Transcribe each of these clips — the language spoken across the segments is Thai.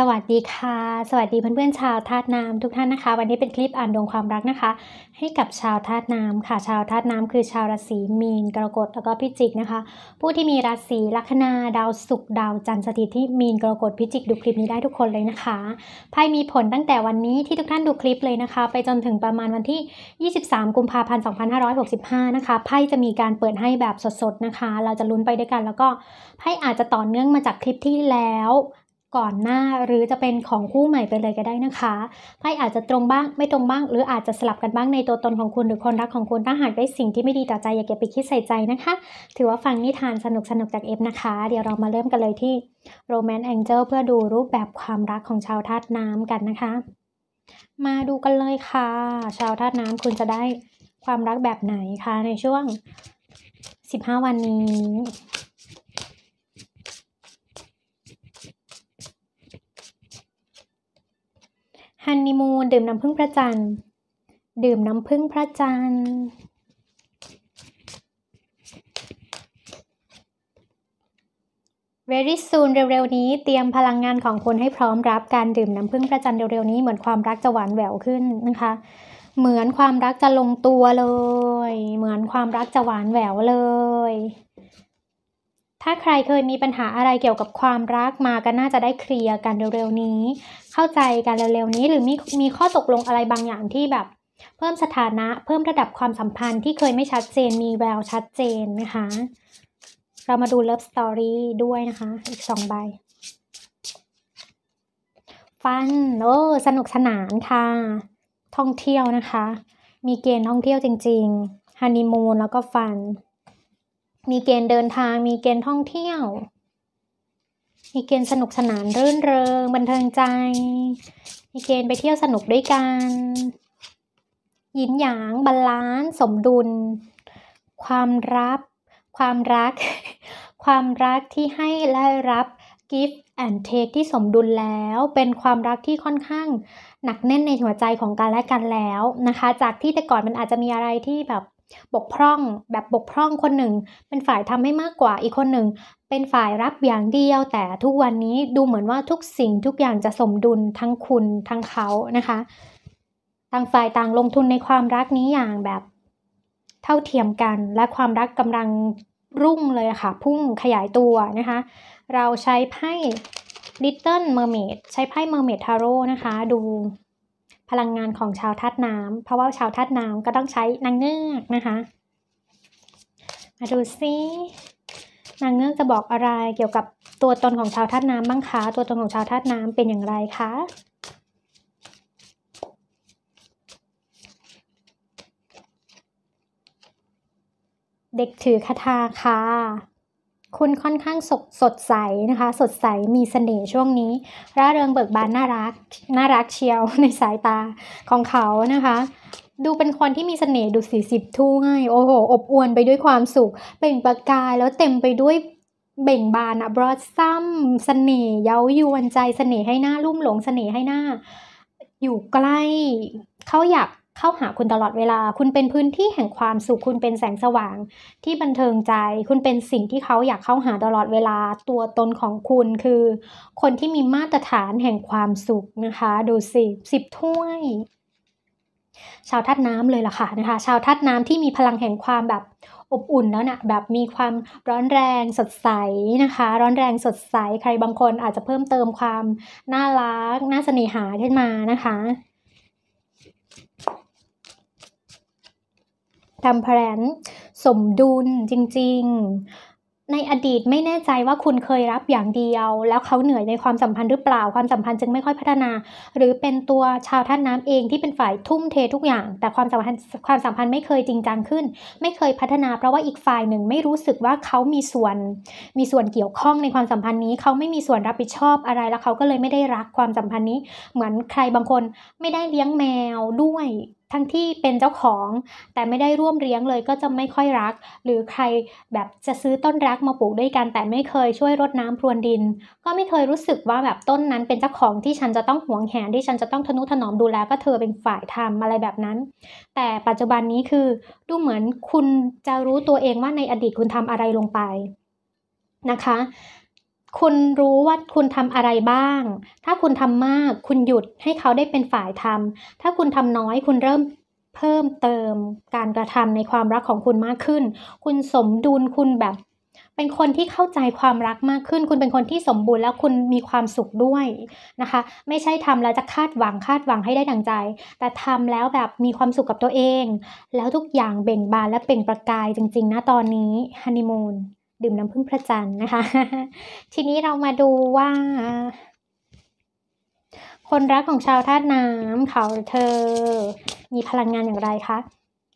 สวัสดีค่ะ สวัสดีเพื่อนๆชาวธาตุน้ำทุกท่านนะคะ วันนี้เป็นคลิปอ่านดวงความรักนะคะ ให้กับชาวธาตุน้ำค่ะชาวธาตุน้ำคือชาวราศีมีน กรกฎแล้วก็พิจิกนะคะ ผู้ที่มีราศีลัคนาดาวศุกร์ดาวจันทร์สถิตที่มีนกรกฎพิจิก ดูคลิปนี้ได้ทุกคนเลยนะคะไพ่มีผลตั้งแต่วันนี้ที่ทุกท่านดูคลิปเลยนะคะ ไปจนถึงประมาณวันที่ 23 กุมภาพันธ์2565นะคะไพ่จะมีการเปิดให้แบบสดๆนะคะ เราจะลุ้นไปด้วยกัน แล้วก็ไพ่อาจจะต่อเนื่องมาจากคลิปที่แล้วก่อนหน้าหรือจะเป็นของคู่ใหม่ไปเลยก็ได้นะคะ ไพ่อาจจะตรงบ้างไม่ตรงบ้าง หรืออาจจะสลับกันบ้างในตัวตนของคุณหรือคนรักของคุณถ้าหากได้สิ่งที่ไม่ดีต่อใจอย่าเก็บไปคิดใส่ใจนะคะ ถือว่าฟังนิทานสนุกสนุกจากเอฟนะคะ เดี๋ยวเรามาเริ่มกันเลยที่โรแมนต์แองเจิลเพื่อดูรูปแบบความรักของชาวธาตุน้ำกันนะคะ มาดูกันเลยค่ะ ชาวธาตุน้ำคุณจะได้ความรักแบบไหนคะในช่วง 15 วันนี้ันนีมูนดื่มน้ำพึ่งพระจันทร์ดื่มน้ำพึ่งพระจันทร์ very soon เร็วๆนี้เตรียมพลังงานของคนให้พร้อมรับการดื่มน้ำพึ่งพระจันทร์เร็วๆนี้ เหมือนความรักจะหวานแหววขึ้นนะคะ เหมือนความรักจะลงตัวเลย เหมือนความรักจะหวานแหววเลยถ้าใครเคยมีปัญหาอะไรเกี่ยวกับความรักมาก็น่าจะได้เคลียร์กันเร็วๆนี้ เข้าใจกันเร็วๆ นี้ หรือมีมีข้อตกลงอะไรบางอย่างที่แบบ เพิ่มสถานะเพิ่มระดับความสัมพันธ์ที่เคยไม่ชัดเจนมีแววชัดเจน นะคะ เรามาดูเลิฟสตอรี่ด้วยนะคะอีกสองใบ ฟัน โอ้ สนุกสนานค่ะ ท่องเที่ยวนะคะ มีเกณฑ์ท่องเที่ยวจริงๆฮันนีมูนแล้วก็ฟันมีเกณฑ์เดินทางมีเกณฑ์ท่องเที่ยว มีเกณฑ์สนุกสนานรื่นเริงบันเทิงใจ มีเกณฑ์ไปเที่ยวสนุกด้วยกันยินหยางบาลานซ์สมดุล ความรับ ความรัก ความรักที่ให้และรับ give and take ที่สมดุลแล้ว เป็นความรักที่ค่อนข้างหนักแน่นในหัวใจของกันและกันแล้วนะคะ จากที่แต่ก่อนมันอาจจะมีอะไรที่แบบบกพร่องแบบบกพร่องคนหนึ่ง เป็นฝ่ายทำให้มากกว่าอีกคนหนึ่ง เป็นฝ่ายรับอย่างเดียวแต่ทุกวันนี้ดูเหมือนว่าทุกสิ่งทุกอย่างจะสมดุลทั้งคุณทั้งเขานะคะ ต่างฝ่ายต่างลงทุนในความรักนี้อย่างแบบ เท่าเทียมกันและความรักกำลังรุ่งเลยค่ะ พุ่งขยายตัวนะคะ เราใช้ไพ่ Little Mermaid ใช้ไพ่ Mermaid Tarot นะคะดูพลังงานของชาวทัดน้ำ เพราะว่าชาวทัดน้ำก็ต้องใช้นางเงือกนะคะ มาดูซินางเงือกจะบอกอะไรเกี่ยวกับตัวตนของชาวทัดน้ำบ้างคะ ตัวตนของชาวทัดน้ำเป็นอย่างไรคะ เด็กถือคาถาค่ะคุณค่อนข้างสดสดใสนะคะ สดใสมีเสน่ห์ช่วงนี้ร่าเริงเบิกบานน่ารักน่ารักเชียวในสายตาของเขานะคะ ดูเป็นคนที่มีเสน่ห์ดูสีสิบทุ่ง่าย โอ้โหอบอวนไปด้วยความสุข เปล่งประกายแล้วเต็มไปด้วยเบ่งบานอะบรอดซัมเสน่ห์เย้ายวนใจเสน่ห์ให้หน้าลุ่มหลงเสน่ห์ให้หน้า อยู่ใกล้เขาอยากเข้าหาคุณตลอดเวลา คุณเป็นพื้นที่แห่งความสุข คุณเป็นแสงสว่างที่บันเทิงใจ คุณเป็นสิ่งที่เขาอยากเข้าหาตลอดเวลา ตัวตนของคุณ คือ คนที่มีมาตรฐานแห่งความสุขนะคะ ดูสิสิบถ้วย ชาวทัดน้ำเลยล่ะค่ะนะคะ ชาวทัดน้ำที่มีพลังแห่งความแบบอบอุ่นแล้วนะ่ะแบบมีความร้อนแรงสดใสนะคะ ร้อนแรงสดใส ใครบางคนอาจจะเพิ่มเติมความน่ารัก น่าเสน่หาขึ้นมานะคะทำแผนสมดุลจริงๆ ในอดีตไม่แน่ใจว่าคุณเคยรับอย่างเดียว แล้วเขาเหนื่อยในความสัมพันธ์หรือเปล่าความสัมพันธ์จึงไม่ค่อยพัฒนา หรือเป็นตัวชาวท่านน้ำเองที่เป็นฝ่ายทุ่มเททุกอย่าง แต่ความสัมพันธ์ความสัมพันธ์ไม่เคยจริงจังขึ้น ไม่เคยพัฒนา เพราะว่าอีกฝ่ายหนึ่งไม่รู้สึกว่าเขามีส่วน มีส่วนเกี่ยวข้องในความสัมพันธ์นี้เขาไม่มีส่วนรับผิดชอบอะไร แล้วเขาก็เลยไม่ได้รักความสัมพันธ์นี้เหมือนใครบางคนไม่ได้เลี้ยงแมวด้วยทั้งที่เป็นเจ้าของแต่ไม่ได้ร่วมเลี้ยงเลยก็จะไม่ค่อยรัก หรือใครแบบจะซื้อต้นรักมาปลูกด้วยกัน แต่ไม่เคยช่วยรดน้ำพรวนดิน ก็ไม่เคยรู้สึกว่าแบบต้นนั้นเป็นเจ้าของที่ฉันจะต้องห่วงแหนที่ฉันจะต้องทนุถนอมดูแลก็เธอเป็นฝ่ายทำอะไรแบบนั้น แต่ปัจจุบันนี้คือ ดูเหมือนคุณจะรู้ตัวเองว่าในอดีตคุณทำอะไรลงไปนะคะคุณรู้ว่าคุณทำอะไรบ้าง ถ้าคุณทำมากคุณหยุดให้เขาได้เป็นฝ่ายทำ ถ้าคุณทำน้อยคุณเริ่มเพิ่มเติมการกระทำในความรักของคุณมากขึ้น คุณสมดุลคุณแบบเป็นคนที่เข้าใจความรักมากขึ้น คุณเป็นคนที่สมบูรณ์แล้วคุณมีความสุขด้วยนะคะ ไม่ใช่ทำแล้วจะคาดหวังคาดหวังให้ได้ดังใจ แต่ทำแล้วแบบมีความสุขกับตัวเอง แล้วทุกอย่างเบ่งบานและเปล่งประกายจริงๆนะตอนนี้ฮันนีมูนดื่มน้ำพึ่งพระจันทร์นะคะ ทีนี้เรามาดูว่า คนรักของชาวธาตุน้ำเขาเธอ มีพลังงานอย่างไรคะ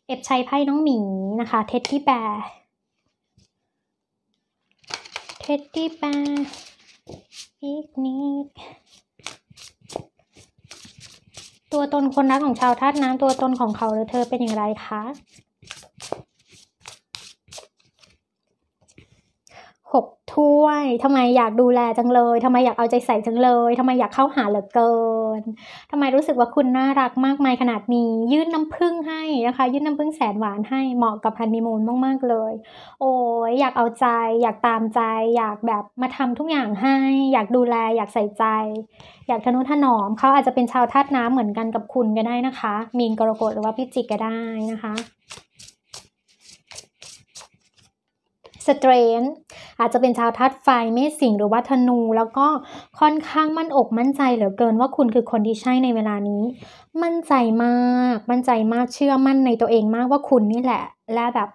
เอฟชัยไพ่น้องหมีนะคะ เท็ดดี้แบร์เท็ดดี้แบร์อีกนิดตัวตนคนรักของชาวธาตุน้ำตัวตนของเขาหรือเธอเป็นอย่างไรคะถ้วยทาไมอยากดูแลจังเลยทำไมอยากเอาใจใส่จังเลยทำไมอยากเข้าหาเหลือเกินทำไมรู้สึกว่าคุณน่ารักมากมายขนาดนี้ยื่นน้ำพึ่งให้นะคะยื่นน้ำพึ่งแสนหวานให้เหมาะกับฮันนีมูนมากๆ เลย โอ้ยอยากเอาใจ อยากตามใจ อยากแบบมาทำทุกอย่างให้ อยากดูแล อยากใส่ใจ อยากทนุถนอมเขาอาจจะเป็นชาวธาตุน้ำเหมือนกันกับคุณก็ได้นะคะ มีนกรกฎหรือว่าพิจิกก็ได้นะคะสเตรนอาจจะเป็นชาวทัดไฟเมษสิงหรือว่าธนู แล้วก็ค่อนข้างมั่นอกมั่นใจเหลือเกินว่าคุณคือคนที่ใช่ในเวลานี้มั่นใจมาก มั่นใจมาก เชื่อมั่นในตัวเองมากว่าคุณนี่แหละ และแบบ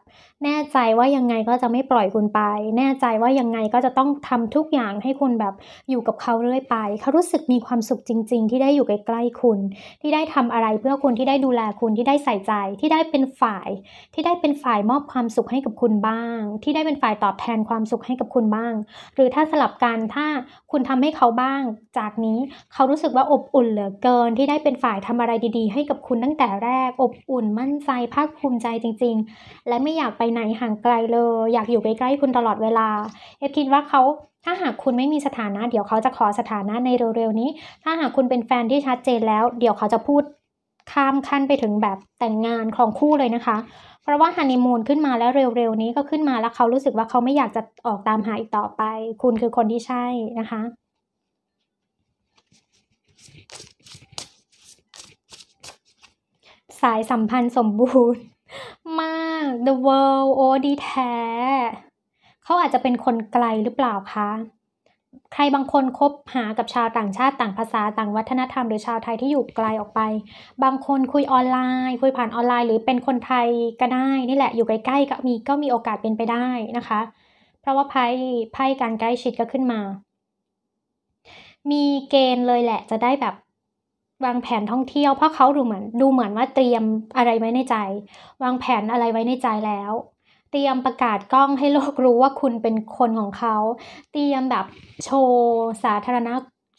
แน่ใจว่ายังไงก็จะไม่ปล่อยคุณไป แน่ใจว่ายังไงก็จะต้องทำทุกอย่างให้คุณแบบอยู่กับเขาเรื่อยไป เขารู้สึกมีความสุขจริง ๆ ที่ได้อยู่ใกล้ๆคุณที่ได้ทำอะไรเพื่อคุณที่ได้ดูแลคุณที่ได้ใส่ใจที่ได้เป็นฝ่ายที่ได้เป็นฝ่ายมอบความสุขให้กับคุณบ้าง ที่ได้เป็นฝ่ายตอบแทนความสุขให้กับคุณบ้าง หรือถ้าสลับกันถ้าคุณทำให้เขาบ้าง จากนี้เขารู้สึกว่าอบอุ่นเหลือเกิน ที่ได้เป็นฝ่ายทำอะอะไรดีๆให้กับคุณตั้งแต่แรกอบอุ่นมั่นใจภาคภูมิใจจริง ๆ และไม่อยากไปไหนห่างไกลเลย อยากอยู่ใกล้ๆคุณตลอดเวลา เอฟคิดว่าเขาถ้าหากคุณไม่มีสถานะ เดี๋ยวเขาจะขอสถานะในเร็ว ๆ นี้ ถ้าหากคุณเป็นแฟนที่ชัดเจนแล้วเดี๋ยวเขาจะพูดข้ามขั้นไปถึงแบบแต่งงานของคู่เลยนะคะ เพราะว่าฮันนีมูนขึ้นมาแล้วเร็วๆนี้ก็ขึ้นมาแล้วเขารู้สึกว่าเขาไม่อยากจะออกตามหาอีกต่อไป คุณคือคนที่ใช่นะคะสายสัมพันธ์สมบูรณ์มาก the world โอดีแท้เขาอาจจะเป็นคนไกลหรือเปล่าคะ ใครบางคนคบหากับชาวต่างชาติต่างภาษาต่างวัฒนธรรม หรือชาวไทยที่อยู่ไกลออกไป บางคนคุยออนไลน์ คุยผ่านออนไลน์หรือเป็นคนไทยก็ได้นี่แหละอยู่ใกล้ๆก็มีก็มีโอกาสเป็นไปได้นะคะ เพราะว่าไพ่ไพ่การใกล้ชิดก็ขึ้นมา มีเกณฑ์เลยแหละจะได้แบบวางแผนท่องเที่ยวเพราะเขาดูเหมือนดูเหมือนว่าเตรียมอะไรไว้ในใจ วางแผนอะไรไว้ในใจแล้ว เตรียมประกาศกล้องให้โลกรู้ว่าคุณเป็นคนของเขาเตรียมแบบโชว์สาธารณ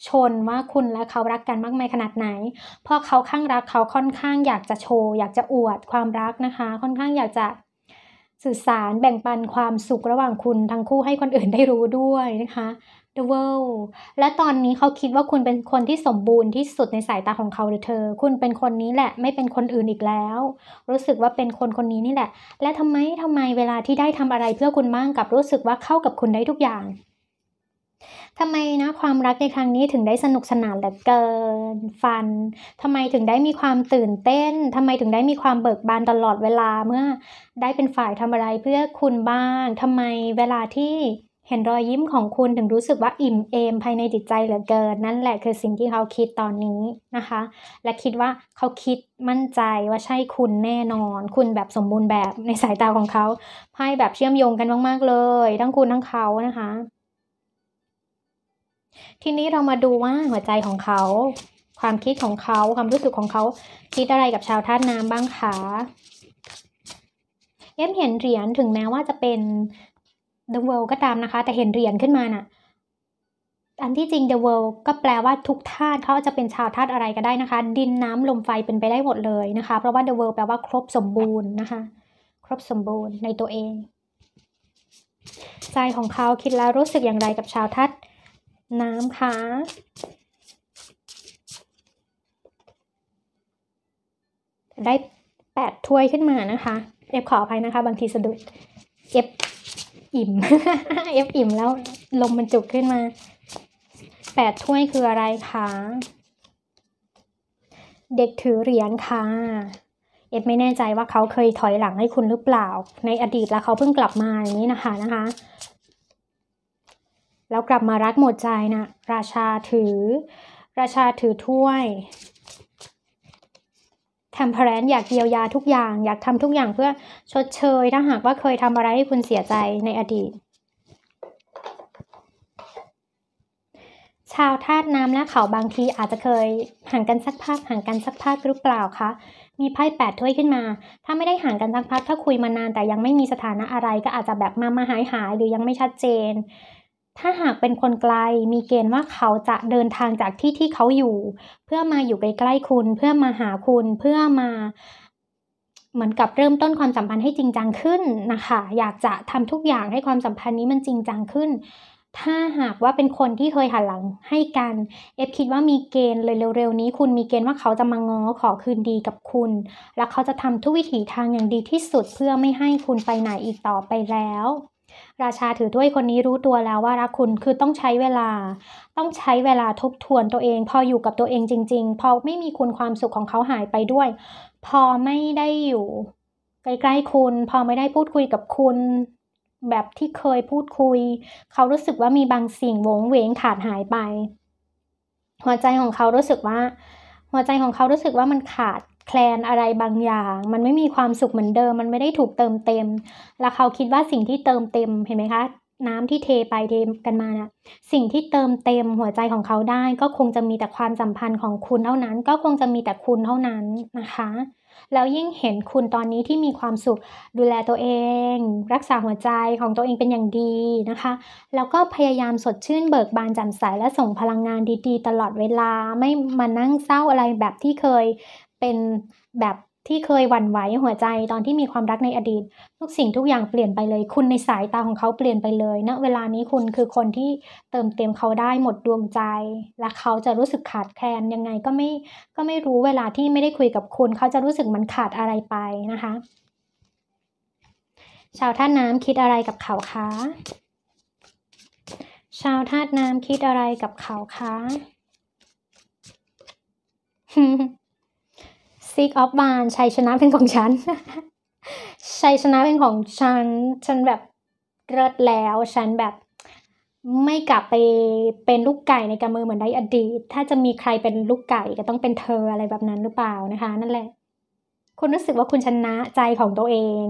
ชนว่าคุณและเขารักกันมากมายขนาดไหน เพราะเขาข้างรักเขาค่อนข้างอยากจะโชว์อยากจะอวด ความรักนะคะ ค่อนข้างอยากจะสื่อสารแบ่งปันความสุขระหว่างคุณทั้งคู่ให้คนอื่นได้รู้ด้วยนะคะ world และตอนนี้เขาคิดว่าคุณเป็นคนที่สมบูรณ์ที่สุดในสายตาของเขาหรือเธอ คุณเป็นคนนี้แหละไม่เป็นคนอื่นอีกแล้ว รู้สึกว่าเป็นคนคนนี้นี่แหละ และทำไมทำไมเวลาที่ได้ทำอะไรเพื่อคุณบ้างกับรู้สึกว่าเข้ากับคุณได้ทุกอย่าง ทำไมนะความรักในครั้งนี้ถึงได้สนุกสนานเหลือเกิน ฟันทำไมถึงได้มีความตื่นเต้นทำไมถึงได้มีความเบิกบานตลอดเวลาเมื่อ ได้เป็นฝ่ายทำอะไรเพื่อคุณบ้างทำไมเวลาที่เห็นรอยยิ้มของคุณถึงรู้สึกว่าอิ่มเอมภายในจิตใจเหลือเกินนั่นแหละคือสิ่งที่เขาคิดตอนนี้นะคะ และคิดว่าเขาคิดมั่นใจว่าใช่คุณแน่นอน คุณแบบสมบูรณ์แบบ ในสายตาของเขาไพ่แบบเชื่อมโยงกันมากๆ เลยทั้งคุณทั้งเขานะคะ ทีนี้เรามาดูว่าหัวใจของเขา ความคิดของเขาความรู้สึกของเขาคิดอะไรกับชาวธาตุน้ำบ้างคะเอ็มเห็นเหรียญถึงแม้ว่าจะเป็น the world ก็ตามนะคะ แต่เห็นเหรียญขึ้นมานะ่ะอันที่จริง the world ก็แปลว่าทุกธาตุเขาจะเป็นชาวธาตุอะไรก็ได้นะคะ ดิน น้ำลม ไฟ เป็นไปได้หมดเลยนะคะ เพราะว่า the world แปลว่าครบสมบูรณ์นะคะ ครบสมบูรณ์ในตัวเอง ใจของเขาคิดแล้วรู้สึกอย่างไรกับชาวธาตุน้ำคะ ได้แปดถ้วยขึ้นมานะคะ เอฟขออภัยนะคะ บางทีสะดุดเอฟอิ่ม เอฟอิ่มแล้วลมมันจุกขึ้นมาแปดถ้วยคืออะไรคะ เด็กถือเหรียญค่ะ เอฟไม่แน่ใจว่าเขาเคยถอยหลังให้คุณหรือเปล่า ในอดีตแล้วเขาเพิ่งกลับมาอย่างนี้นะคะนะคะ แล้วกลับมารักหมดใจนะราชาถือ ราชาถือถ้วยทำ m พลนอยากเยียวยาทุกอย่าง อยากทำทุกอย่างเพื่อชดเชย ถ้าหากว่าเคยทำอะไรให้คุณเสียใจในอดีต ชาวธาตุน้ำและเขาบางทีอาจจะเคยห่างกันสักพักห่างกันสักพักหรือเปล่าคะมีไพ่แปดถ้วยขึ้นมา ถ้าไม่ได้ห่างกันสักพักถ้าคุยมานานแต่ยังไม่มีสถานะอะไรก็อาจจะแบบมามาหายหายหรือยังไม่ชัดเจนถ้าหากเป็นคนไกล มีเกณฑ์ว่าเขาจะเดินทางจากที่ที่เขาอยู่ เพื่อมาอยู่ใกล้ๆคุณ เพื่อมาหาคุณ เพื่อมา เหมือนกับเริ่มต้นความสัมพันธ์ให้จริงจังขึ้นนะคะ อยากจะทำทุกอย่างให้ความสัมพันธ์นี้มันจริงจังขึ้น ถ้าหากว่าเป็นคนที่เคยหันหลังให้กัน เอฟคิดว่ามีเกณฑ์เลยเร็วๆนี้ คุณมีเกณฑ์ว่าเขาจะมาง้อขอคืนดีกับคุณ แล้วเขาจะทำทุกวิถีทางอย่างดีที่สุด เพื่อไม่ให้คุณไปไหนอีกต่อไปแล้วราชาถือถ้วยคนนี้รู้ตัวแล้วว่ารักคุณ คือต้องใช้เวลา ต้องใช้เวลาทบทวนตัวเอง พออยู่กับตัวเองจริง ๆพอไม่มีคุณความสุขของเขาหายไปด้วย พอไม่ได้อยู่ใกล้ๆคุณ พอไม่ได้พูดคุยกับคุณ แบบที่เคยพูดคุย เขารู้สึกว่ามีบางสิ่งวงเวงขาดหายไป หัวใจของเขารู้สึกว่า หัวใจของเขารู้สึกว่ามันขาดแคลนอะไรบางอย่าง มันไม่มีความสุขเหมือนเดิม มันไม่ได้ถูกเติมเต็ม แล้วเขาคิดว่าสิ่งที่เติมเต็มเห็นไหมคะ น้ำที่เทไปเทกันมานะ่ะสิ่งที่เติมเต็มหัวใจของเขาได้ ก็คงจะมีแต่ความสัมพันธ์ของคุณเท่านั้น ก็คงจะมีแต่คุณเท่านั้นนะคะ แล้วยิ่งเห็นคุณตอนนี้ที่มีความสุขดูแลตัวเอง รักษาหัวใจของตัวเองเป็นอย่างดีนะคะ แล้วก็พยายามสดชื่นเบิกบานแจ่มใสและส่งพลังงานดีๆ ตลอดเวลาไม่มานั่งเศร้าอะไรแบบที่เคยเป็นแบบที่เคยหวั่นไหวหัวใจ ตอนที่มีความรักในอดีตทุกสิ่งทุกอย่างเปลี่ยนไปเลย คุณในสายตาของเขาเปลี่ยนไปเลยณนะเวลานี้คุณคือคนที่เติมเต็มเขาได้หมดดวงใจ และเขาจะรู้สึกขาดแคลนยังไงก็ไม่ก็ไม่รู้เวลาที่ไม่ได้คุยกับคุณ เขาจะรู้สึกมันขาดอะไรไปนะคะ ชาวท่าน้ำคิดอะไรกับเขาคะชาวธาตุน้ำคิดอะไรกับเขาคะซิกออฟบานชัยชนะเป็นของฉัน ชัยชนะเป็นของฉัน ฉันแบบเลิศแล้ว ฉันแบบไม่กลับไปเป็นลูกไก่ในกำมือเหมือนได้อดีต ถ้าจะมีใครเป็นลูกไก่ก็ต้องเป็นเธออะไรแบบนั้นหรือเปล่านะคะ นั่นแหละ คุณรู้สึกว่าคุณชนะใจของตัวเอง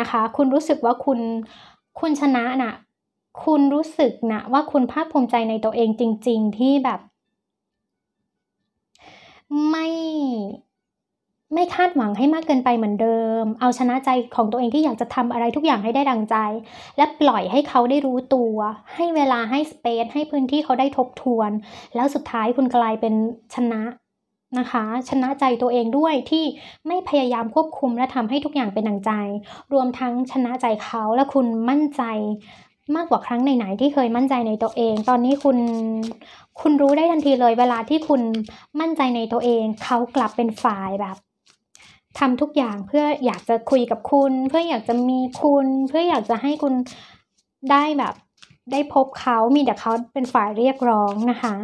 นะคะ คุณรู้สึกว่าคุณคุณชนะนะ่ะคุณรู้สึกนะว่าคุณภาคภูมิใจในตัวเองจริง ๆที่แบบ ไม่ไม่คาดหวังให้มากเกินไปเหมือนเดิม เอาชนะใจของตัวเองที่อยากจะทำอะไรทุกอย่างให้ได้ดังใจ และปล่อยให้เขาได้รู้ตัว ให้เวลาให้สเปซให้พื้นที่เขาได้ทบทวน แล้วสุดท้ายคุณกลายเป็นชนะนะคะ ชนะใจตัวเองด้วยที่ไม่พยายามควบคุมและทำให้ทุกอย่างเป็นดังใจ รวมทั้งชนะใจเขาและคุณมั่นใจ มากกว่าครั้งไหนๆที่เคยมั่นใจในตัวเอง ตอนนี้คุณ คุณรู้ได้ทันทีเลยเวลาที่คุณมั่นใจในตัวเอง เขากลับเป็นฝ่ายแบบทำทุกอย่างเพื่ออยากจะคุยกับคุณเพื่ออยากจะมีคุณเพื่ออยากจะให้คุณได้แบบได้พบเขามีแต่เขาเป็นฝ่ายเรียกร้องนะคะ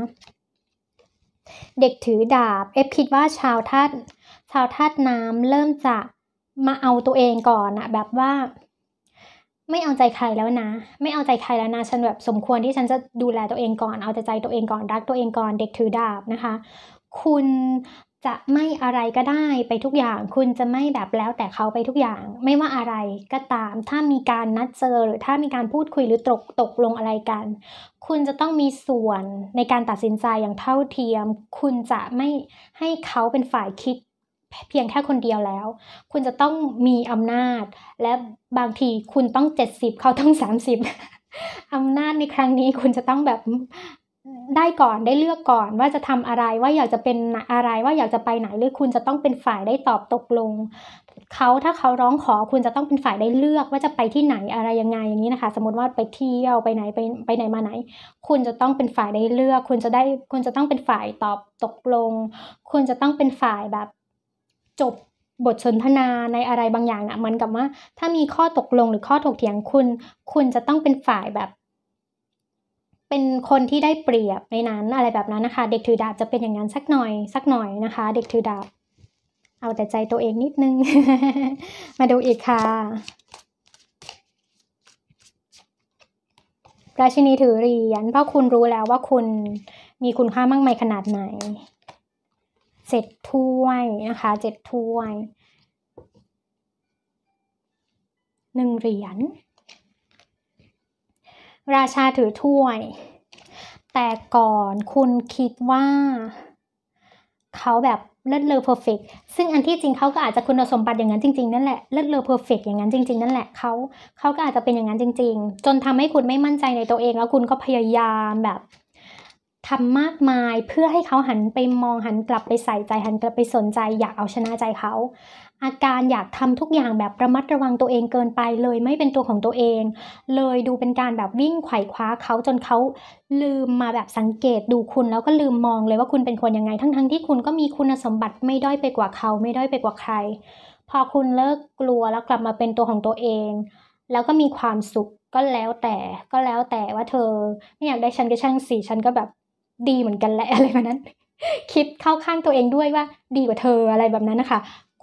เด็กถือดาบเอฟคิดว่าชาวธาตุชาวธาตุน้ำเริ่มจะมาเอาตัวเองก่อนอะแบบว่าไม่เอาใจใครแล้วนะ ไม่เอาใจใครแล้วนะฉันแบบสมควรที่ฉันจะดูแลตัวเองก่อนเอาใจใจตัวเองก่อนรักตัวเองก่อน เด็กถือดาบนะคะคุณจะไม่อะไรก็ได้ไปทุกอย่าง คุณจะไม่แบบแล้วแต่เขาไปทุกอย่าง ไม่ว่าอะไรก็ตาม ถ้ามีการนัดเจอ หรือถ้ามีการพูดคุยหรือตกตกลงอะไรกัน คุณจะต้องมีส่วนในการตัดสินใจอย่างเท่าเทียม คุณจะไม่ให้เขาเป็นฝ่ายคิด เพียงแค่คนเดียวแล้ว คุณจะต้องมีอำนาจและบางทีคุณต้องเจ็ดสิบเขาต้องสสามิบอำนาจในครั้งนี้คุณจะต้องแบบได้ก่อนได้เลือกก่อนว่าจะทำอะไรว่าอยากจะเป็นอะไรว่าอยากจะไปไหนหรือคุณจะต้องเป็นฝ่ายได้ตอบตกลง เขาถ้าเขาร้องขอคุณจะต้องเป็นฝ่ายได้เลือกว่าจะไปที่ไหนอะไรยังไงอย่างนี้นะคะ สมมติว่าไปเที่ยวไปไหนไปไปไหนมาไหน คุณจะต้องเป็นฝ่ายได้เลือก คุณจะได้คุณจะต้องเป็นฝ่ายตอบตกลง คุณจะต้องเป็นฝ่ายแบบ จบบทสนทนาในอะไรบางอย่างนะมันกับว่าถ้ามีข้อตกลงหรือข้อถกเถียงคุณ คุณจะต้องเป็นฝ่ายแบบเป็นคนที่ได้เปรียบในนั้นอะไรแบบนั้นนะคะ เด็กถือดาบจะเป็นอย่างนั้นสักหน่อยสักหน่อยนะคะเด็กถือดาบเอาแต่ใจตัวเองนิดนึง มาดูอีกค่ะราชินีถือเหรียญเพราะคุณรู้แล้วว่าคุณมีคุณค่ามากมายขนาดไหนเจ็ดถ้วยนะคะเจ็ดถ้วยหนึ่งเหรียญราชาถือถ้วย แต่ก่อนคุณคิดว่าเขาแบบเลิศเลอเพอร์เฟกซึ่งอันที่จริงเขาก็อาจจะคุณสมบัติอย่างนั้นจริงๆนั่นแหละเลิศเลอเพอร์เฟกอย่างนั้นจริงๆนั่นแหละเขาเขาก็อาจจะเป็นอย่างนั้นจริง ๆ จนทำให้คุณไม่มั่นใจในตัวเอง แล้วคุณก็พยายามแบบทำมากมายเพื่อให้เขาหันไปมองหันกลับไปใส่ใจหันกลับไปสนใจอยากเอาชนะใจเขาอาการอยากทำทุกอย่างแบบระมัดระวังตัวเองเกินไปเลยไม่เป็นตัวของตัวเอง เลยดูเป็นการแบบวิ่งไขว่คว้าเขาจนเขาลืมมาแบบสังเกตดูคุณแล้วก็ลืมมองเลยว่าคุณเป็นคนยังไงทั้งๆทที่คุณก็มีคุณสมบัติไม่ด้อยไปกว่าเขา ไม่ด้อยไปกว่าใคร พอคุณเลิกกลัวแล้วกลับมาเป็นตัวของตัวเอง แล้วก็มีความสุขก็แล้วแต่ก็แล้วแต่ว่าเธอ ไม่อยากได้ฉันก็ช่างสีฉันก็แบบดีเหมือนกันแหละอะไรแบบนั้น คิดเข้าข้างตัวเองด้วยว่า ดีกว่าเธออะไรแบบนั้นนะคะ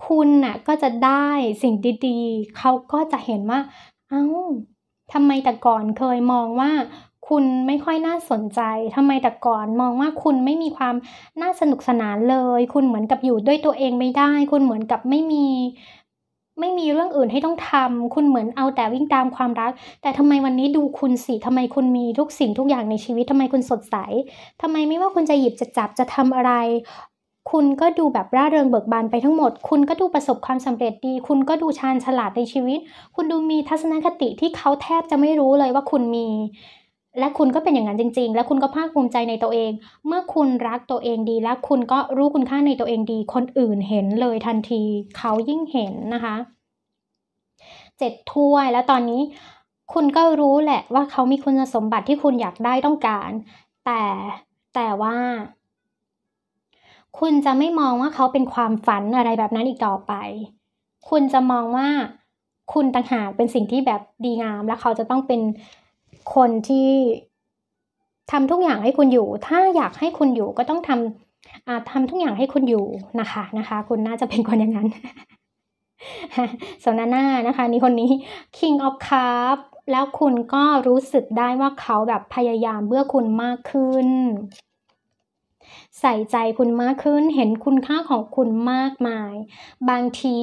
คุณน่ะก็จะได้สิ่งดีๆ เขาก็จะเห็นว่า เอา้าทำไมแต่ก่อนเคยมองว่า คุณไม่ค่อยน่าสนใจ ทำไมแต่ก่อนมองว่าคุณไม่มีความน่าสนุกสนานเลย คุณเหมือนกับอยู่ด้วยตัวเองไม่ได้ คุณเหมือนกับไม่มี ไม่มีเรื่องอื่นให้ต้องทำ คุณเหมือนเอาแต่วิ่งตามความรัก แต่ทำไมวันนี้ดูคุณสิทำไมคุณมีทุกสิ่งทุกอย่างในชีวิตทำไมคุณสดใสทำไมไม่ว่าคุณจะหยิบจะจับจะทำอะไรคุณก็ดูแบบร่าเริงเบิกบานไปทั้งหมด คุณก็ดูประสบความสำเร็จดี คุณก็ดูชาญฉลาดในชีวิต คุณดูมีทัศนคติที่เขาแทบจะไม่รู้เลยว่าคุณมี และคุณก็เป็นอย่างนั้นจริงๆ และคุณก็ภาคภูมิใจในตัวเอง เมื่อคุณรักตัวเองดีและคุณก็รู้คุณค่าในตัวเองดี คนอื่นเห็นเลยทันที เขายิ่งเห็นนะคะเจ็ดถ้วยแล้วตอนนี้ คุณก็รู้แหละว่าเขามีคุณสมบัติที่คุณอยากได้ต้องการ แต่แต่ว่าคุณจะไม่มองว่าเขาเป็นความฝันอะไรแบบนั้นอีกต่อไป คุณจะมองว่าคุณต่างหากเป็นสิ่งที่แบบดีงาม และเขาจะต้องเป็นคนที่ทำทุกอย่างให้คุณอยู่ ถ้าอยากให้คุณอยู่ก็ต้องทำทำทุกอย่างให้คุณอยู่นะคะนะคะ คุณน่าจะเป็นคนอย่างนั้นโซนาน่านะคะนี่คนนี้ King of Cup แล้วคุณก็รู้สึกได้ว่าเขาแบบพยายามเบื่อคุณมากขึ้นใส่ใจคุณมากขึ้นเห็นคุณค่าของคุณมากมาย บางที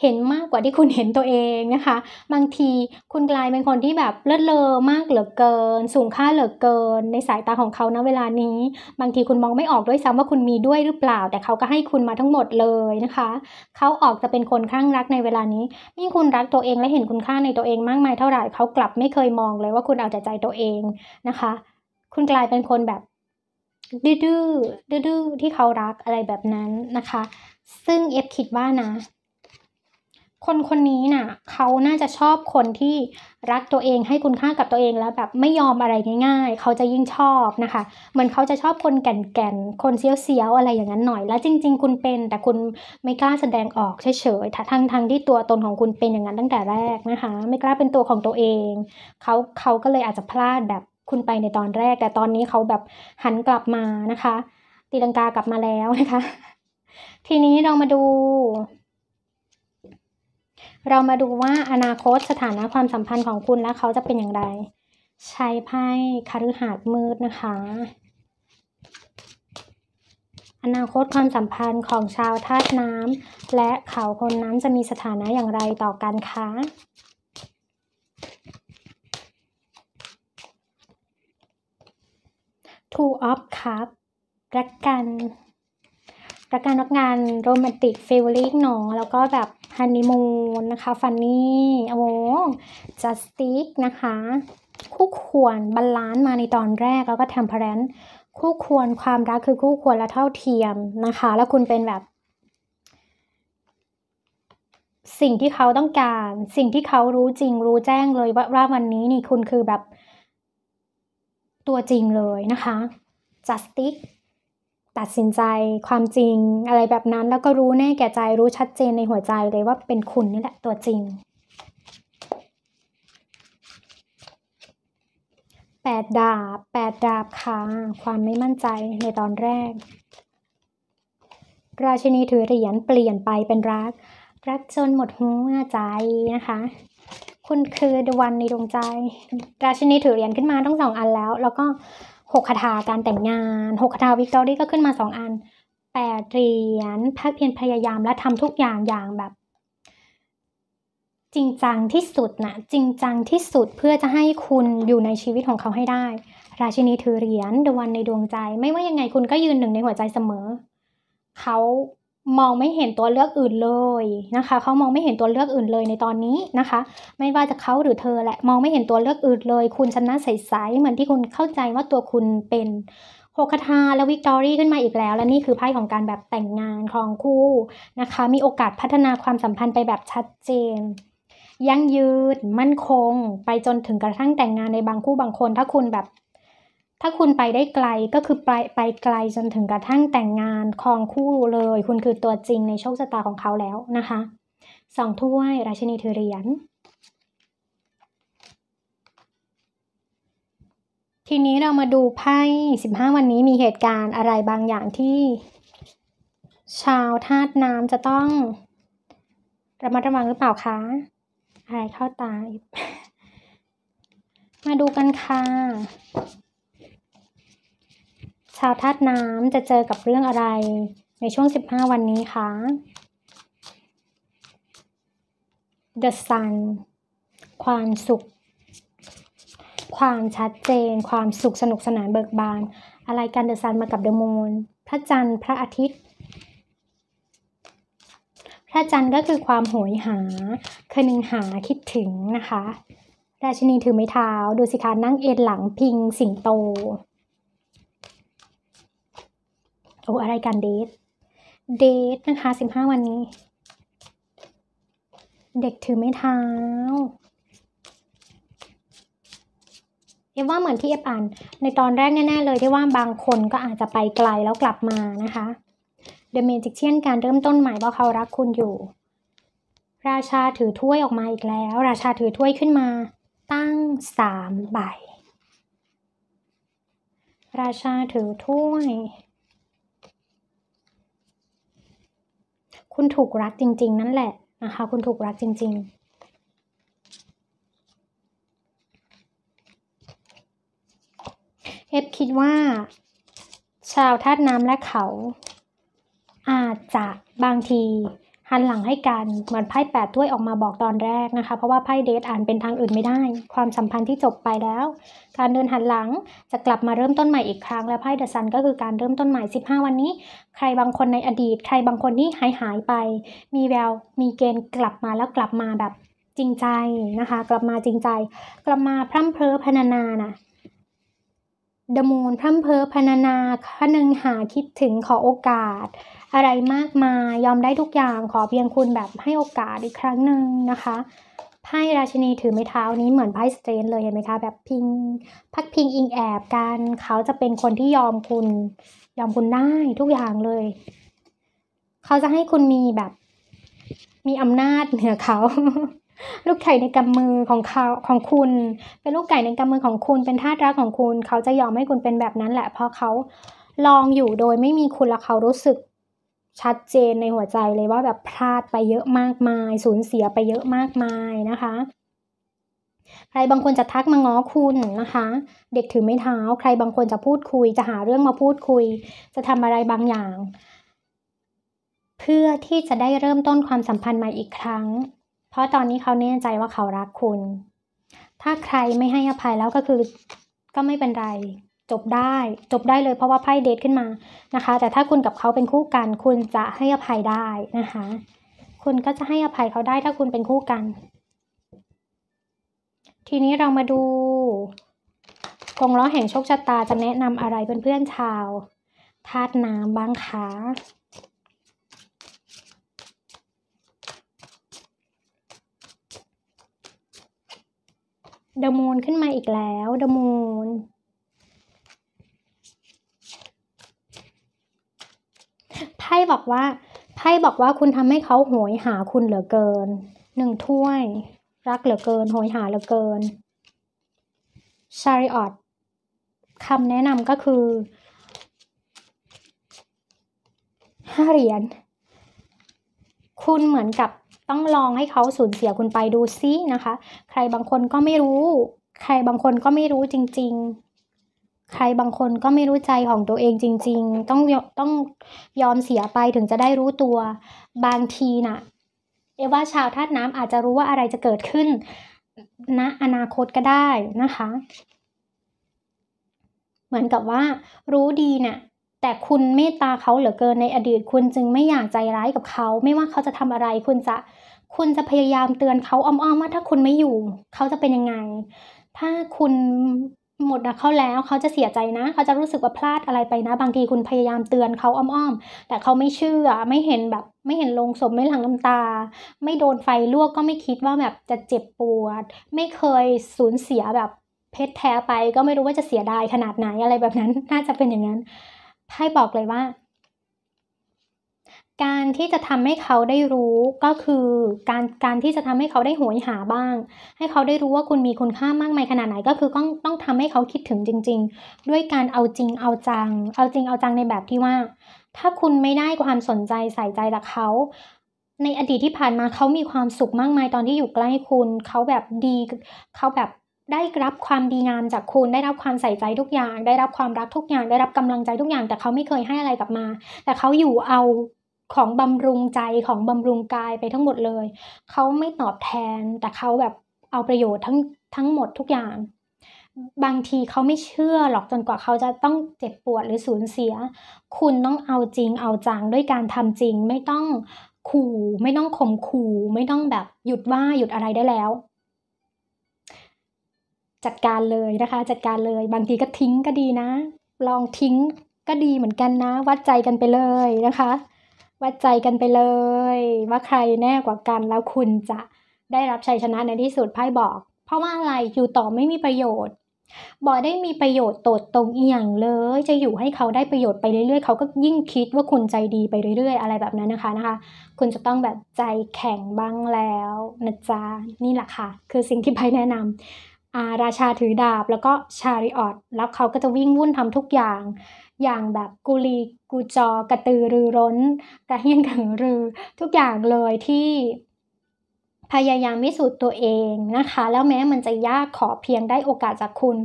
เห็นมากกว่าที่คุณเห็นตัวเองนะคะ บางทีคุณกลายเป็นคนที่แบบเลิศเลอมากเหลือเกิน สูงค่าเหลือเกิน ในสายตาของเขาณเวลานี้ บางทีคุณมองไม่ออกด้วยซ้ำว่าคุณมีด้วยหรือเปล่า แต่เขาก็ให้คุณมาทั้งหมดเลยนะคะ เขาออกจะเป็นคนข้างรักในเวลานี้ยิ่งคุณรักตัวเองและเห็นคุณค่าในตัวเองมากมาย เท่าไหร่เขากลับไม่เคยมองเลยว่าคุณเอาแต่ใจตัวเองนะคะ คุณกลายเป็นคนแบบดื้อดื้อที่เขารักอะไรแบบนั้นนะคะ ซึ่งเอฟคิดว่านะ คนคนนี้นะ่ะ เขาน่าจะชอบคนที่รักตัวเองให้คุณค่ากับตัวเองแล้วแบบไม่ยอมอะไรง่ายๆ เขาจะยิ่งชอบนะคะ เหมือนเขาจะชอบคนแก่นๆ คนเซียวๆ อะไรอย่างนั้นหน่อย แล้วจริงๆ คุณเป็นแต่คุณไม่กล้าแสดงออกเฉยๆ ทั้งทั้งที่ตัวตนของคุณเป็นอย่างนั้นตั้งแต่แรกนะคะ ไม่กล้าเป็นตัวของตัวเอง เขาเขาก็เลยอาจจะพลาดแบบคุณไปในตอนแรกแต่ตอนนี้เขาแบบหันกลับมานะคะตีลังกากลับมาแล้วนะคะ ทีนี้เรามาดู เรามาดูว่าอนาคตสถานะความสัมพันธ์ของคุณและเขาจะเป็นอย่างไร ใช้ไพ่ คฤหาสน์มืดนะคะ อนาคตความสัมพันธ์ของชาวธาตุน้ำและเขาคนนั้นจะมีสถานะอย่างไรต่อกันคะ two of cup รักกันรักกันรักงานโรแมนติกเฟเวอรี่หนองแล้วก็แบบฮันนีมูนนะคะฟันนี่โอ้จัสติกนะคะ คู่ควรบาลานซ์มาในตอนแรกแล้วก็เทมเพลนคู่ควรความรักคือคู่ควรและเท่าเทียมนะคะ แล้วคุณเป็นแบบ สิ่งที่เขาต้องการสิ่งที่เขารู้จริงรู้แจ้งเลยว่าว่าวันนี้นี่คุณคือแบบตัวจริงเลยนะคะ จัดสติ๊กตัดสินใจความจริงอะไรแบบนั้น แล้วก็รู้แน่แก่ใจรู้ชัดเจนในหัวใจเลยว่าเป็นคุณนี่แหละ ตัวจริง แปดดาบแปดดาบค่ะ ความไม่มั่นใจในตอนแรก ราชินีถือเหรียญเปลี่ยนไปเป็นรัก รักจนหมดหัวใจนะคะคุณคือดวันในดวงใจ ราชินีถือเหรียญขึ้นมาทั้งสองอันแล้วแล้วก็หกคาถาการแต่งงานหกคาถาวิกตอรี่ก็ขึ้นมาสองอันแปดเหรียญพักเพียรพยายามและทำทุกอย่างอย่างแบบ จริงจังที่สุดนะจริงจังที่สุดเพื่อจะให้คุณอยู่ในชีวิตของเขาให้ได้ ราชินีถือเหรียญดวันในดวงใจ ไม่ว่ายังไงคุณก็ยืนหนึ่งในหัวใจเสมอเขามองไม่เห็นตัวเลือกอื่นเลยนะคะ เขามองไม่เห็นตัวเลือกอื่นเลยในตอนนี้นะคะ ไม่ว่าจะเขาหรือเธอแหละมองไม่เห็นตัวเลือกอื่นเลย คุณชนะใสๆเหมือนที่คุณเข้าใจว่าตัวคุณเป็นโคคาทาและวิกตอรี่ขึ้นมาอีกแล้ว และนี่คือไพ่ของการแบบแต่งงานครองคู่นะคะ มีโอกาสพัฒนาความสัมพันธ์ไปแบบชัดเจน ยั่งยืน มั่นคง ไปจนถึงกระทั่งแต่งงานในบางคู่บางคน ถ้าคุณแบบถ้าคุณไปได้ไกลก็คือไปไปไกลจนถึงกระทั่งแต่งงานครองคู่เลยคุณคือตัวจริงในโชคชะตาของเขาแล้วนะคะสองถ้วย ราชินีเทเรียน ทีนี้เรามาดูไพ่สิบห้าวันนี้มีเหตุการณ์อะไรบางอย่างที่ ชาวธาตุน้ำจะต้องระมัดระวังหรือเปล่าคะอะไรเข้าตามาดูกันค่ะชาวธาตุน้ำจะเจอกับเรื่องอะไรในช่วง 15 วันนี้คะ The Sun ความสุข ความชัดเจน ความสุขสนุกสนานเบิกบาน อะไรกันดอนซันมากับเดอ m มูนพระจันทร์ พระอาทิตย์ พระจันทร์ก็คือความโหยหาคืนึงหาคิดถึงนะคะ ราชินีถือไม้เท้า ดูสิคะนั่งเอ็นหลังพิงสิงโตโอ้อะไรกันเดทเดทนะคะสิบห้าวันนี้ เด็กถือไม่เท้าเดียวว่าเหมือนที่เอฟอ่านในตอนแรกแน่ๆ เลยที่ว่าบางคนก็อาจจะไปไกลแล้วกลับมานะคะเดเมจิกเชียนการเริ่มต้นใหม่เพราะเขารักคุณอยู่ ราชาถือถ้วยออกมาอีกแล้ว ราชาถือถ้วยขึ้นมาตั้งสามใบ ราชาถือถ้วยคุณถูกรักจริง ๆ นั่นแหละนะคะคุณถูกรักจริง ๆ เอฟคิดว่า ชาวธาตุน้ำและเขาอาจจะบางทีหันหลังให้กันเหมือนไพ่แปดถ้วยออกมาบอกตอนแรกนะคะเพราะว่าไพ่เดทอ่านเป็นทางอื่นไม่ได้ ความสัมพันธ์ที่จบไปแล้ว การเดินหันหลังจะกลับมาเริ่มต้นใหม่อีกครั้ง และไพ่เดอะซันก็คือการเริ่มต้นใหม่ 15 วันนี้ ใครบางคนในอดีต ใครบางคนนี่ หายหายไป มีแววมีเกณฑ์กลับมาแล้วกลับมาแบบจริงใจนะคะ กลับมาจริงใจ กลับมาพร่ำเพร้อพรรณนานะดมูลพร่ำเพอพรรณนาคนึงหาคิดถึงขอโอกาสอะไรมากมายยอมได้ทุกอย่างขอเพียงคุณแบบให้โอกาสอีกครั้งหนึ่งนะคะ ไพ่ราชินีถือไม้เท้านี้เหมือนไพ่สเตรนเลยเห็นไหมคะแบบพิงพักพิงอิงแอบกัน เขาจะเป็นคนที่ยอมคุณ ยอมคุณได้ทุกอย่างเลย เขาจะให้คุณมีแบบมีอำนาจเหนือเขา ลูกไก่ในกำมือของเขาของคุณ เป็นลูกไก่ในกำมือของคุณ เป็นท่ารักของคุณ เขาจะยอมให้คุณเป็นแบบนั้นแหละเพราะเขาลองอยู่โดยไม่มีคุณแล้วเขารู้สึกชัดเจนในหัวใจเลยว่าแบบพลาดไปเยอะมากมาย สูญเสียไปเยอะมากมายนะคะ ใครบางคนจะทักมาง้อคุณนะคะ เด็กถือไม้เท้าใครบางคนจะพูดคุย จะหาเรื่องมาพูดคุย จะทำอะไรบางอย่าง เพื่อที่จะได้เริ่มต้นความสัมพันธ์ใหม่อีกครั้ง เพราะตอนนี้เขาแน่ใจว่าเขารักคุณ ถ้าใครไม่ให้อภัยแล้วก็คือก็ไม่เป็นไรจบได้จบได้เลยเพราะว่าไพ่เดทขึ้นมานะคะ แต่ถ้าคุณกับเขาเป็นคู่กัน คุณจะให้อภัยได้นะคะ คุณก็จะให้อภัยเขาได้ถ้าคุณเป็นคู่กัน ทีนี้เรามาดูกงล้อแห่งโชคชะตาจะแนะนำอะไรเพื่อนๆชาวธาตุน้ำบ้างคะเดมูนขึ้นมาอีกแล้วเดมูนไพ่บอกว่า ไพ่บอกว่าคุณทำให้เขาโหยหาคุณเหลือเกินหนึ่งถ้วย รักเหลือเกินโหยหาเหลือเกิน ชาริออตคำแนะนำก็คือห้าเหรียญคุณเหมือนกับต้องลองให้เขาสูญเสียคุณไปดูซินะคะ ใครบางคนก็ไม่รู้ ใครบางคนก็ไม่รู้จริงใครบางคนก็ไม่รู้ใจของตัวเองจริง ๆ ต้องต้องยอมเสียไปถึงจะได้รู้ตัว บางทีนะ่ะเอว่า ชาวธาตุน้ำอาจจะรู้ว่าอะไรจะเกิดขึ้นณนะอนาคตก็ได้นะคะ เหมือนกับว่า รู้ดีเนะี่ยแต่คุณเมตตาเขาเหลือเกินในอดีต คุณจึงไม่อยากใจร้ายกับเขา ไม่ว่าเขาจะทำอะไร คุณจะคุณจะพยายามเตือนเขาอ้อมๆว่าถ้าคุณไม่อยู่ เขาจะเป็นยังไง ถ้าคุณหมดเขาแล้วเขาจะเสียใจนะเขาจะรู้สึกว่าพลาดอะไรไปนะ บางทีคุณพยายามเตือนเขาอ้อมๆแต่เขาไม่เชื่อไม่เห็นแบบ ไม่เห็นลงศพไม่หลังน้ำตา ไม่โดนไฟลวกก็ไม่คิดว่าแบบจะเจ็บปวด ไม่เคยสูญเสียแบบเพชรแท้ไป ก็ไม่รู้ว่าจะเสียดายขนาดไหนอะไรแบบนั้น น่าจะเป็นอย่างนั้นไพ่บอกเลยว่าการที่จะทำให้เขาได้รู้ก็คือการการที่จะทำให้เขาได้หวยหาบ้าง ให้เขาได้รู้ว่าคุณมีคุณค่ามากมายขนาดไหน ก็คือต้องต้องทำให้เขาคิดถึงจริง ๆ ด้วยการเอาจริงเอาจัง เอาจริงเอาจังในแบบที่ว่า ถ้าคุณไม่ได้ความสนใจใส่ใจจากเขา ในอดีตที่ผ่านมาเขามีความสุขมากมายตอนที่อยู่ใกล้คุณ เขาแบบดี เขาแบบได้รับความดีงามจากคุณ ได้รับความใส่ใจทุกอย่าง ได้รับความรักทุกอย่างได้รับกำลังใจทุกอย่างแต่เขาไม่เคยให้อะไรกลับมา แต่เขาอยู่เอาของบำรุงใจของบำรุงกายไปทั้งหมดเลย เขาไม่ตอบแทนแต่เขาแบบเอาประโยชน์ทั้งทั้งหมดทุกอย่าง บางทีเขาไม่เชื่อหรอกจนกว่าเขาจะต้องเจ็บปวดหรือสูญเสีย คุณต้องเอาจริงเอาจังด้วยการทำจริงไม่ต้องขู่ ไม่ต้องข่มขู่ไม่ต้องแบบหยุดว่าหยุดอะไรได้แล้ว จัดการเลยนะคะจัดการเลยบางทีก็ทิ้งก็ดีนะ ลองทิ้งก็ดีเหมือนกันนะ วัดใจกันไปเลยนะคะวัดใจกันไปเลยว่าใครแน่กว่ากันแล้วคุณจะได้รับชัยชนะในที่สุดไพ่บอก เพราะว่าอะไรอยู่ต่อไม่มีประโยชน์ บอได้มีประโยชน์ตดตรงอีอย่างเลย จะอยู่ให้เขาได้ประโยชน์ไปเรื่อยๆเขาก็ยิ่งคิดว่าคุณใจดีไปเรื่อย ๆ อะไรแบบนั้นนะคะนะคะ คุณจะต้องแบบใจแข็งบ้างแล้วนะจ๊ะนี่แหละค่ะ คือสิ่งที่ไพ่แนะนำาราชาถือดาบแล้วก็ชาริออตแล้วเขาก็จะวิ่งวุ่นทำทุกอย่าง อย่างแบบกุลีกูจอ กระตือรือร้นกระเฮียนกระหือรือ ทุกอย่างเลยที่ พยายามพิสูจน์ตัวเองนะคะแล้วแม้มันจะยากขอเพียงได้โอกาสจากคุณ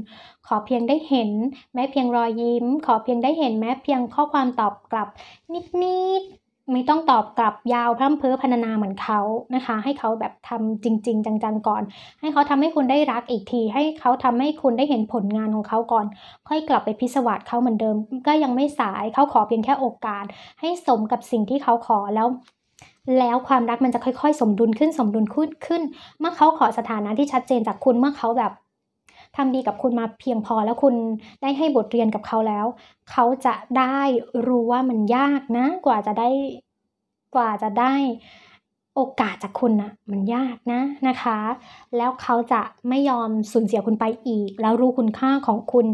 ขอเพียงได้เห็นแม้เพียงรอยยิ้ม ขอเพียงได้เห็นแม้เพียงข้อความตอบกลับนิดไม่ต้องตอบกลับยาวพร่ำเพ้อพรรณนาเหมือนเขานะคะ ให้เขาแบบทำจริง ๆ จังๆ ก่อน ให้เขาทำให้คุณได้รักอีกที ให้เขาทำให้คุณได้เห็นผลงานของเขาก่อน ค่อยกลับไปพิสวัสเขาเหมือนเดิม ก็ยังไม่สายเขาขอเพียงแค่โอกาส ให้สมกับสิ่งที่เขาขอ แล้ว แล้วความรักมันจะค่อยๆ สมดุลขึ้น สมดุลขึ้นขึ้น เมื่อเขาขอสถานะที่ชัดเจนจากคุณ เมื่อเขาแบบทำดีกับคุณมาเพียงพอแล้วคุณได้ให้บทเรียนกับเขาแล้ว เขาจะได้รู้ว่ามันยากนะ กว่าจะได้กว่าจะได้โอกาสจากคุณนะมันยากนะนะคะ แล้วเขาจะไม่ยอมสูญเสียคุณไปอีกแล้วรู้คุณค่าของคุณ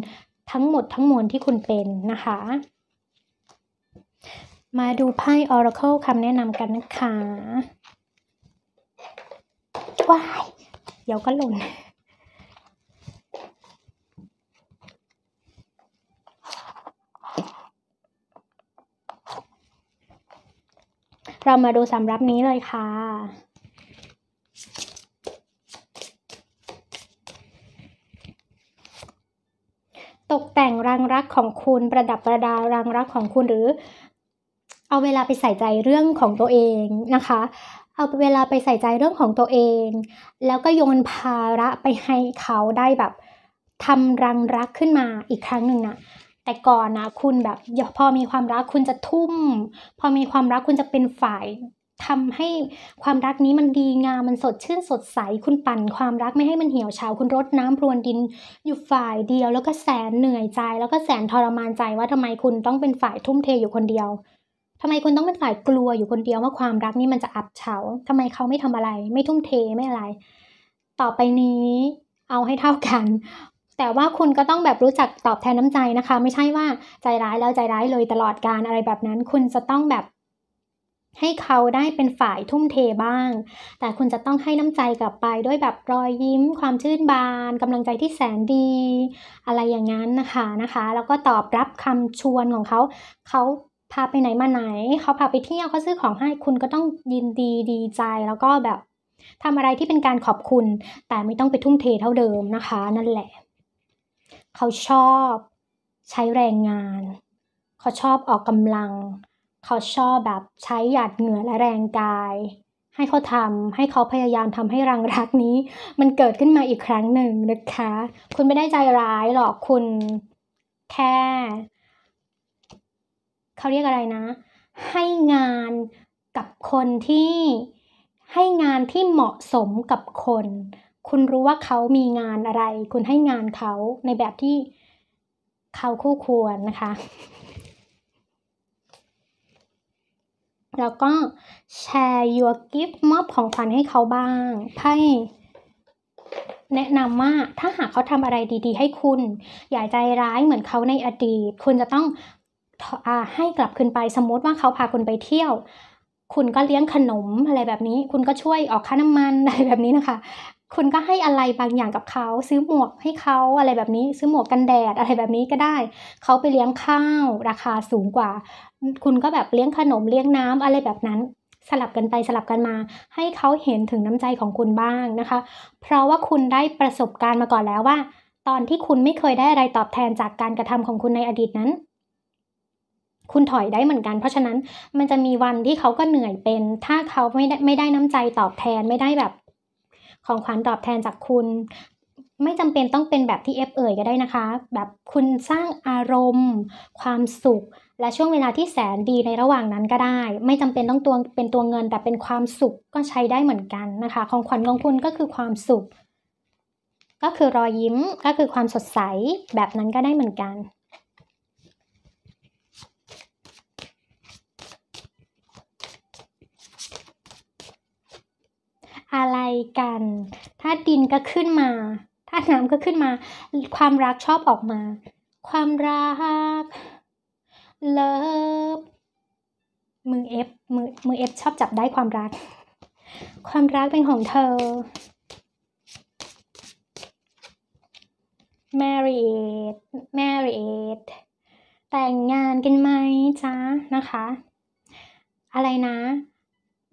ทั้งหมดทั้งมวลที่คุณเป็นนะคะ มาดูไพ่ Oracle คำแนะนำกันนะคะว้ายเดี๋ยวก็หล่นเรามาดูสำรับนี้เลยค่ะ ตกแต่งรังรักของคุณประดับประดารังรักของคุณหรือ เอาเวลาไปใส่ใจเรื่องของตัวเองนะคะ เอาเวลาไปใส่ใจเรื่องของตัวเอง แล้วก็โยนภาระไปให้เขาได้แบบทำรังรักขึ้นมาอีกครั้งหนึ่งนะแต่ก่อนนะคุณแบบพอมีความรักคุณจะทุ่ม พอมีความรักคุณจะเป็นฝ่าย ทำให้ความรักนี้มันดีงามมันสดชื่นสดใสคุณปั่น ความรักไม่ให้มันเหี่ยวเฉาคุณรดน้ำพรวนดิน อยู่ฝ่ายเดียว แล้วก็แสนเหนื่อยใจ แล้วก็แสนทรมานใจว่าทำไมคุณต้องเป็นฝ่ายทุ่มเทอยู่คนเดียว ทำไมคุณต้องเป็นฝ่ายกลัวอยู่คนเดียวว่าความรักนี้มันจะอับเฉาทำไมเขาไม่ทำอะไร ไม่ทุ่มเทไม่อะไร ต่อไปนี้เอาให้เท่ากันแต่ว่าคุณก็ต้องแบบรู้จักตอบแทนน้ำใจนะคะ ไม่ใช่ว่าใจร้าย แล้วใจร้ายเลยตลอดการอะไรแบบนั้นคุณจะต้องแบบให้เขาได้เป็นฝ่ายทุ่มเทบ้าง แต่คุณจะต้องให้น้ำใจกลับไป ด้วยแบบรอยยิ้ม ความชื่นบานกำลังใจที่แสนดีอะไรอย่างนั้นนะคะนะคะแล้วก็ตอบรับคำชวนของเขา เขาพาไปไหนมาไหน เขาพาไปเที่ยวเขาซื้อของให้คุณก็ต้องยินดีดีใจ แล้วก็แบบทำอะไรที่เป็นการขอบคุณ แต่ไม่ต้องไปทุ่มเทเท่าเดิมนะคะ นั่นแหละเขาชอบใช้แรงงาน เขาชอบออกกำลัง เขาชอบแบบใช้หยาดเหงื่อและแรงกาย ให้เขาทำให้เขาพยายามทำให้รังรักนี้ มันเกิดขึ้นมาอีกครั้งหนึ่งนะคะคุณไม่ได้ใจร้ายหรอกคุณแค่ เขาเรียกอะไรนะ ให้งานกับคนที่ให้งานที่เหมาะสมกับคนคุณรู้ว่าเขามีงานอะไร คุณให้งานเขาในแบบที่เขาคู่ควรนะคะ แล้วก็แชร์ your gift มอบของขวัญให้เขาบ้างไพ่แนะนำว่าถ้าหากเขาทำอะไรดีๆให้คุณ อย่าใจร้ายเหมือนเขาในอดีต คุณจะต้องอให้กลับคืนไปสมมติว่าเขาพาคุณไปเที่ยว คุณก็เลี้ยงขนมอะไรแบบนี้ คุณก็ช่วยออกค่าน้ำมันอะไรแบบนี้นะคะคุณก็ให้อะไรบางอย่างกับเขาซื้อหมวกให้เขาอะไรแบบนี้ ซื้อหมวกกันแดดอะไรแบบนี้ก็ได้เขาไปเลี้ยงข้าวราคาสูงกว่า คุณก็แบบเลี้ยงขนมเลี้ยงน้ำอะไรแบบนั้น สลับกันไปสลับกันมา ให้เขาเห็นถึงน้ำใจของคุณบ้างนะคะ เพราะว่าคุณได้ประสบการณ์มาก่อนแล้วว่า ตอนที่คุณไม่เคยได้อะไรตอบแทนจากการกระทำของคุณในอดีตนั้น คุณถอยได้เหมือนกัน เพราะฉะนั้นมันจะมีวันที่เขาก็เหนื่อยเป็น ถ้าเขาไม่ได้ไม่ได้น้ำใจตอบแทนไม่ได้แบบของขวัญตอบแทนจากคุณ ไม่จำเป็นต้องเป็นแบบที่เอฟเอ่ยก็ได้นะคะ แบบคุณสร้างอารมณ์ ความสุข และช่วงเวลาที่แสนดีในระหว่างนั้นก็ได้ ไม่จำเป็นต้องตัวเป็นตัวเงินแต่เป็นความสุขก็ใช้ได้เหมือนกันนะคะ ของขวัญของคุณก็คือความสุข ก็คือรอยยิ้มก็คือความสดใส แบบนั้นก็ได้เหมือนกันอะไรกัน ถ้าดินก็ขึ้นมา ถ้าน้ำก็ขึ้นมา ความรักชอบออกมา ความรักเลิฟมือเอฟมือ มือเอฟชอบจับได้ความรัก ความรักเป็นของเธอ married married แต่งงานกันไหมจ๊ะนะคะ อะไรนะ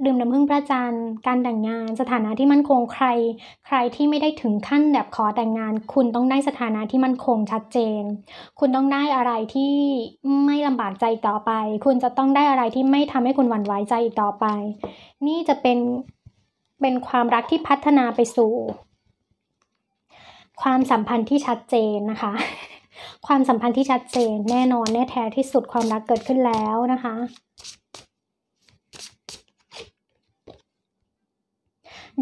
ดื่มน้ำพึ่งพระจันทร์การแต่งงาน สถานะที่มั่นคง ใคร ใครที่ไม่ได้ถึงขั้นแบบขอแต่งงาน คุณต้องได้สถานะที่มั่นคงชัดเจน คุณต้องได้อะไรที่ไม่ลำบากใจต่อไป คุณจะต้องได้อะไรที่ไม่ทำให้คุณหวั่นไหวใจอีกต่อไป นี่จะเป็นเป็นความรักที่พัฒนาไปสู่ ความสัมพันธ์ที่ชัดเจนนะคะ ความสัมพันธ์ที่ชัดเจนแน่นอนแน่แท้ที่สุดความรักเกิดขึ้นแล้วนะคะ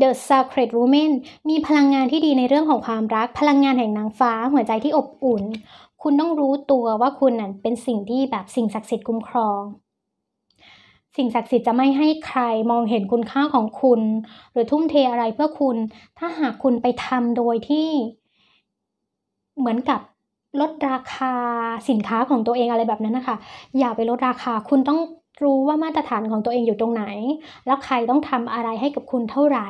The Sacred Woman มีพลังงานที่ดีในเรื่องของความรัก พลังงานแห่งนางฟ้า หัวใจที่อบอุ่น คุณต้องรู้ตัวว่าคุณน้นเป็นสิ่งที่แบบสิ่งศักดิ์สิทธิ์คุ้มครอง สิ่งศักดิ์สิทธิ์จะไม่ให้ใครมองเห็นคุณค่าของคุณหรือทุ่มเทอะไรเพื่อคุณ ถ้าหากคุณไปทำโดยที่เหมือนกับลดราคาสินค้าของตัวเองอะไรแบบนั้นนะคะ อย่าไปลดราคาคุณต้องรู้ว่ามาตรฐานของตัวเองอยู่ตรงไหน แล้วใครต้องทำอะไรให้กับคุณเท่าไหร่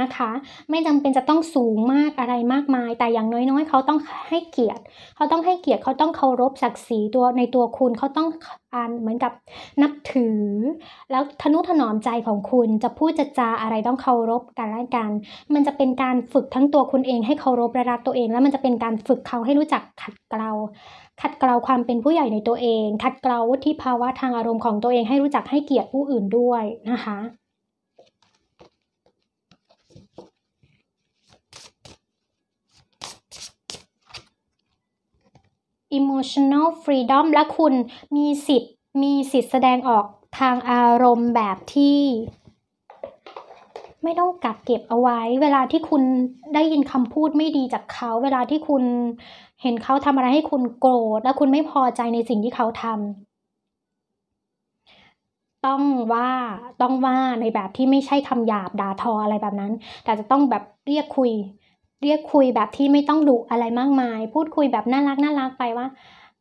นะคะไม่จำเป็นจะต้องสูงมากอะไรมากมาย แต่อย่างน้อยๆ เขาต้องให้เกียรติ เขาต้องให้เกียรติ เขาต้องเคารพศักดิ์ศรีตัวในตัวคุณ เขาต้องอันเหมือนกับนับถือ แล้วทนุถนอมใจของคุณจะพูดจะจาอะไรต้องเคารพกันและกัน มันจะเป็นการฝึกทั้งตัวคุณเองให้เคารพและรักตัวเอง แล้วมันจะเป็นการฝึกเขาให้รู้จักขัดเกลาขัดเกลาความเป็นผู้ใหญ่ในตัวเอง ขัดเกลาวุฒิภาวะทางอารมณ์ของตัวเองให้รู้จักให้เกียรติผู้อื่นด้วยนะคะ emotional freedom และคุณมีสิทธิ์ มีสิทธิ์แสดงออกทางอารมณ์แบบที่ ไม่ต้องกักเก็บเอาไว้ เวลาที่คุณได้ยินคำพูดไม่ดีจากเขา เวลาที่คุณเห็นเขาทำอะไรให้คุณโกรธและคุณไม่พอใจในสิ่งที่เขาทำต้องว่าต้องว่าในแบบที่ไม่ใช่คำหยาบด่าทออะไรแบบนั้น แต่จะต้องแบบเรียกคุยเรียกคุยแบบที่ไม่ต้องดุอะไรมากมาย พูดคุยแบบน่ารักน่ารักไปว่า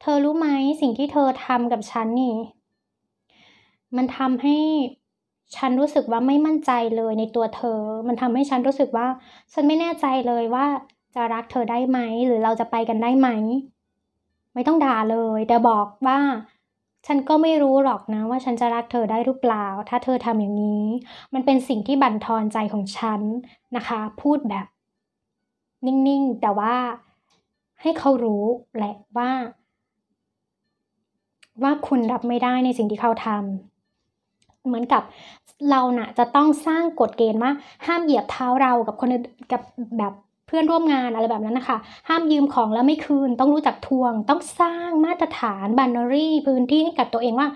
เธอรู้ไหมสิ่งที่เธอทำกับฉันนี่ มันทำให้ฉันรู้สึกว่าไม่มั่นใจเลยในตัวเธอ มันทำให้ฉันรู้สึกว่าฉันไม่แน่ใจเลยว่าจะรักเธอได้ไหมหรือเราจะไปกันได้ไหม ไม่ต้องด่าเลยแต่บอกว่า ฉันก็ไม่รู้หรอกนะว่าฉันจะรักเธอได้หรือเปล่า ถ้าเธอทำอย่างนี้ มันเป็นสิ่งที่บั่นทอนใจของฉันนะคะพูดแบบนิ่งๆแต่ว่าให้เขารู้แหละว่า ว่าคุณรับไม่ได้ในสิ่งที่เขาทำเหมือนกับเรานะ่ะจะต้องสร้างกฎเกณฑ์ว่าห้ามเหยียบเท้าเรา กับคนกับแบบเพื่อนร่วมงานอะไรแบบนั้นนะคะห้ามยืมของแล้วไม่คืนต้องรู้จักทวง ต้องสร้างมาตรฐานบันนอรี่ พื้นที่ให้กับตัวเองว่า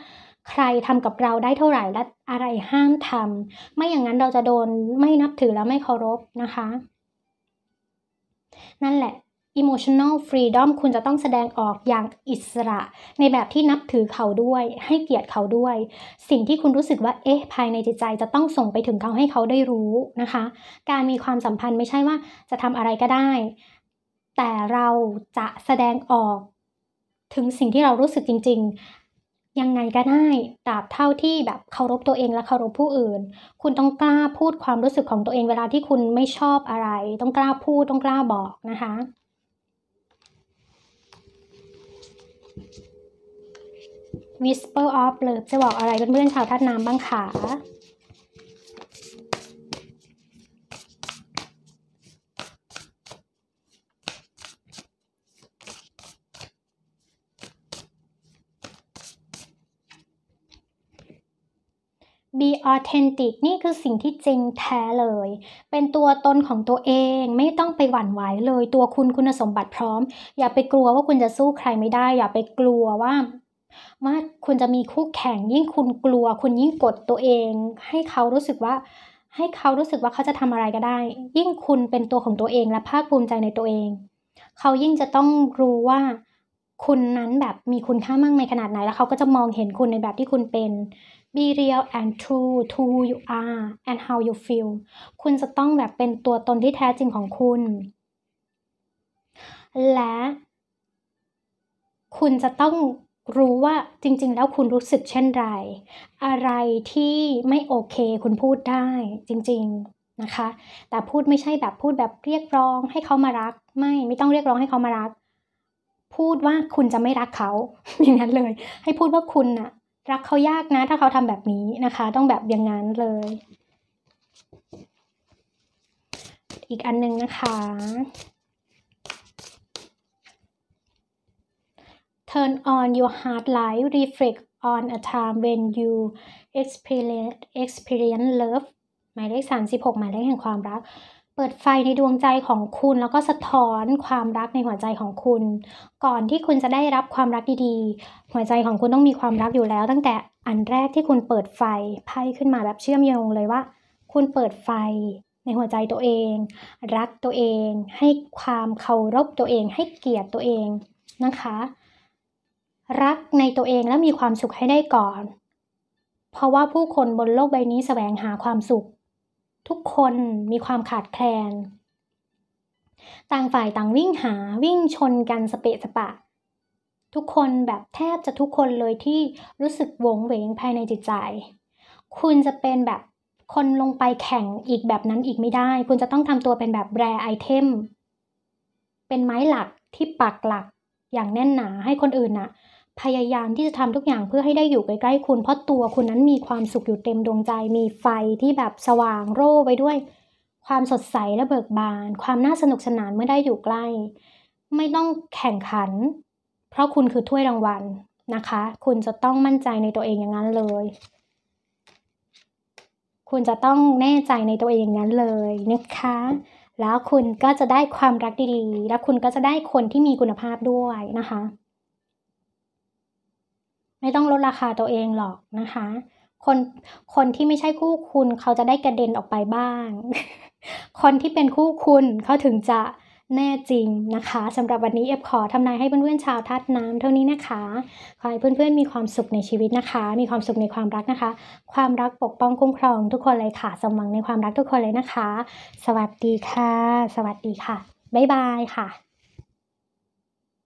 ใครทำกับเราได้เท่าไหร่ และอะไรห้ามทำ ไม่อย่างนั้นเราจะโดนไม่นับถือและไม่เคารพนะคะนั่นแหละ emotional freedom คุณจะต้องแสดงออกอย่างอิสระ ในแบบที่นับถือเขาด้วย ให้เกียรติเขาด้วย สิ่งที่คุณรู้สึกว่า เอ๊ะ ภายในจิตใจจะต้องส่งไปถึงเขาให้เขาได้รู้นะคะ การมีความสัมพันธ์ไม่ใช่ว่าจะทำอะไรก็ได้ แต่เราจะแสดงออก ถึงสิ่งที่เรารู้สึกจริงยังไงก็ได้ ตราบเท่าที่แบบเคารพตัวเองและเคารพผู้อื่น คุณต้องกล้าพูดความรู้สึกของตัวเองเวลาที่คุณไม่ชอบอะไร ต้องกล้าพูด ต้องกล้าบอกนะคะวิสเปอร์ออฟเลิฟจะบอกอะไรเพื่อนๆชาวท่าน้ำบ้างคะ be authentic นี่คือสิ่งที่จริงแท้เลย เป็นตัวตนของตัวเองไม่ต้องไปหวั่นไหวเลย ตัวคุณคุณสมบัติพร้อม อย่าไปกลัวว่าคุณจะสู้ใครไม่ได้ อย่าไปกลัวว่า ว่าคุณจะมีคู่แข่ง ยิ่งคุณกลัวคุณยิ่งกดตัวเอง ให้เขารู้สึกว่าให้เขารู้สึกว่าเขาจะทำอะไรก็ได้ ยิ่งคุณเป็นตัวของตัวเองและภาคภูมิใจในตัวเอง เขายิ่งจะต้องรู้ว่า คุณนั้นแบบมีคุณค่ามากในขนาดไหน แล้วเขาก็จะมองเห็นคุณในแบบที่คุณเป็น be real and true to who you are and how you feel คุณจะต้องแบบเป็นตัวตนที่แท้จริงของคุณ และ คุณจะต้องรู้ว่าจริงๆ แล้วคุณรู้สึกเช่นไร อะไรที่ไม่โอเคคุณพูดได้จริงๆ นะคะ แต่พูดไม่ใช่แบบพูดแบบเรียกร้องให้เขามารัก ไม่ ไม่ต้องเรียกร้องให้เขามารัก พูดว่าคุณจะไม่รักเขา อย่างนั้นเลย ให้พูดว่าคุณน่ะรักเขายากนะถ้าเขาทำแบบนี้นะคะต้องแบบอย่างนั้นเลย อีกอันนึงนะคะ turn on your heart light reflect on a time when you experience experience love หมายเลขสสามิบหกหมายเลขแห่งความรักเปิดไฟในดวงใจของคุณแล้วก็สะท้อนความรักในหัวใจของคุณ ก่อนที่คุณจะได้รับความรักดี ๆหัวใจของคุณต้องมีความรักอยู่แล้ว ตั้งแต่อันแรกที่คุณเปิดไฟไพ่ขึ้นมาแบบเชื่อมโยงเลยว่า คุณเปิดไฟในหัวใจตัวเอง รักตัวเองให้ความเคารพตัวเองให้เกียรติตัวเองนะคะ รักในตัวเองและมีความสุขให้ได้ก่อน เพราะว่าผู้คนบนโลกใบนี้แสวงหาความสุขทุกคนมีความขาดแคลน ต่างฝ่ายต่างวิ่งหาวิ่งชนกันสเปะสปะ ทุกคนแบบแทบจะทุกคนเลยที่รู้สึกวงเวงภายในจิตใจ คุณจะเป็นแบบคนลงไปแข่งอีกแบบนั้นอีกไม่ได้ คุณจะต้องทำตัวเป็นแบบแรไอเทม เป็นไม้หลักที่ปักหลักอย่างแน่นหนาให้คนอื่นน่ะพยายามที่จะทำทุกอย่างเพื่อให้ได้อยู่ใกล้ๆคุณเพราะตัวคุณนั้นมีความสุขอยู่เต็มดวงใจมีไฟที่แบบสว่างโร่ไปด้วย ความสดใสและเบิกบาน ความน่าสนุกสนานเมื่อได้อยู่ใกล้ ไม่ต้องแข่งขัน เพราะคุณคือถ้วยรางวัลนะคะ คุณจะต้องมั่นใจในตัวเองอย่างนั้นเลย คุณจะต้องแน่ใจในตัวเองอย่างนั้นเลยนะคะแล้วคุณก็จะได้ความรักดีๆแล้วคุณก็จะได้คนที่มีคุณภาพด้วยนะคะไม่ต้องลดราคาตัวเองหรอกนะคะ คน คนที่ไม่ใช่คู่คุณเขาจะได้กระเด็นออกไปบ้าง คนที่เป็นคู่คุณเขาถึงจะแน่จริงนะคะสำหรับวันนี้เอฟขอทำนายให้เพื่อนๆชาวทัดน้ำเท่านี้นะคะขอให้เพื่อนๆมีความสุขในชีวิตนะคะ มีความสุขในความรักนะคะ ความรักปกป้องคุ้มครองทุกคนเลยค่ะสมหวังในความรักทุกคนเลยนะคะ สวัสดีค่ะ สวัสดีค่ะบ๊ายบายค่ะ